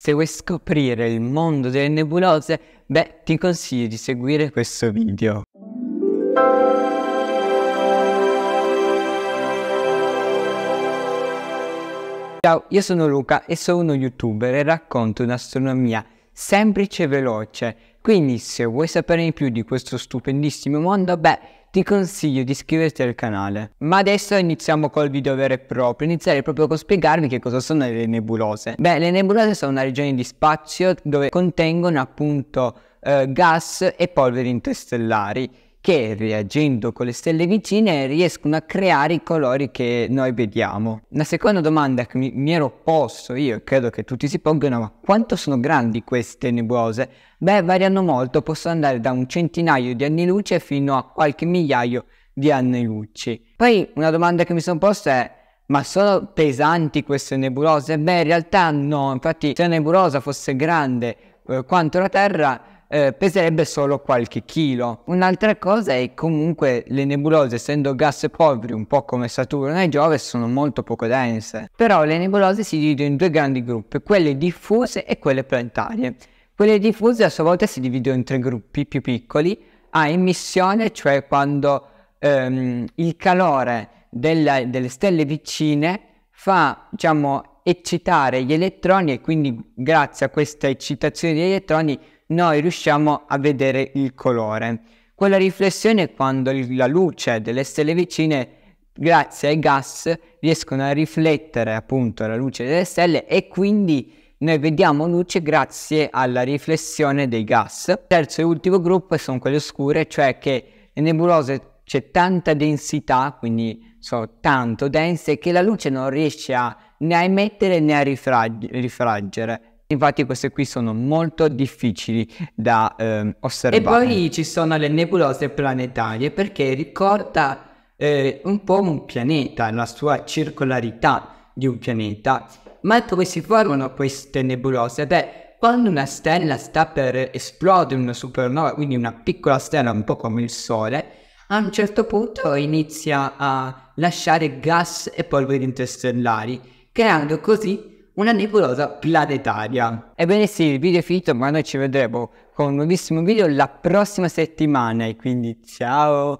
Se vuoi scoprire il mondo delle nebulose, beh, ti consiglio di seguire questo video. Ciao, io sono Luca e sono uno youtuber e racconto un'astronomia semplice e veloce. Quindi se vuoi sapere di più di questo stupendissimo mondo, beh, ti consiglio di iscriverti al canale. Ma adesso iniziamo col video vero e proprio, iniziare proprio con spiegarvi che cosa sono le nebulose. Beh, le nebulose sono una regione di spazio dove contengono appunto eh, gas e polveri interstellari che reagendo con le stelle vicine riescono a creare i colori che noi vediamo. La seconda domanda che mi, mi ero posto io e credo che tutti si pongano, ma quanto sono grandi queste nebulose? Beh, variano molto, possono andare da un centinaio di anni luce fino a qualche migliaio di anni luce. Poi una domanda che mi sono posta è ma sono pesanti queste nebulose? Beh, in realtà no, infatti se una nebulosa fosse grande eh, quanto la Terra, eh, peserebbe solo qualche chilo. Un'altra cosa è che comunque le nebulose, essendo gas e polveri, un po' come Saturno e Giove, sono molto poco dense. Però le nebulose si dividono in due grandi gruppi, quelle diffuse e quelle planetarie. Quelle diffuse a sua volta si dividono in tre gruppi più piccoli, a emissione, cioè quando ehm, il calore della, delle stelle vicine fa, diciamo, eccitare gli elettroni e quindi grazie a questa eccitazione degli elettroni noi riusciamo a vedere il colore. Quella riflessione è quando la luce delle stelle vicine grazie ai gas riescono a riflettere appunto la luce delle stelle e quindi noi vediamo luce grazie alla riflessione dei gas. Terzo e ultimo gruppo sono quelle oscure, cioè che le nebulose c'è tanta densità, quindi sono tanto dense, che la luce non riesce a, né a emettere né a rifrag- rifraggere. Infatti queste qui sono molto difficili da eh, osservare. E poi ci sono le nebulose planetarie perché ricorda eh, un po' un pianeta, la sua circolarità di un pianeta. Ma dove si formano queste nebulose? Beh, quando una stella sta per esplodere una supernova, quindi una piccola stella un po' come il Sole, a un certo punto inizia a lasciare gas e polveri interstellari, creando così una nebulosa planetaria. Ebbene sì, il video è finito, ma noi ci vedremo con un nuovissimo video la prossima settimana e quindi ciao!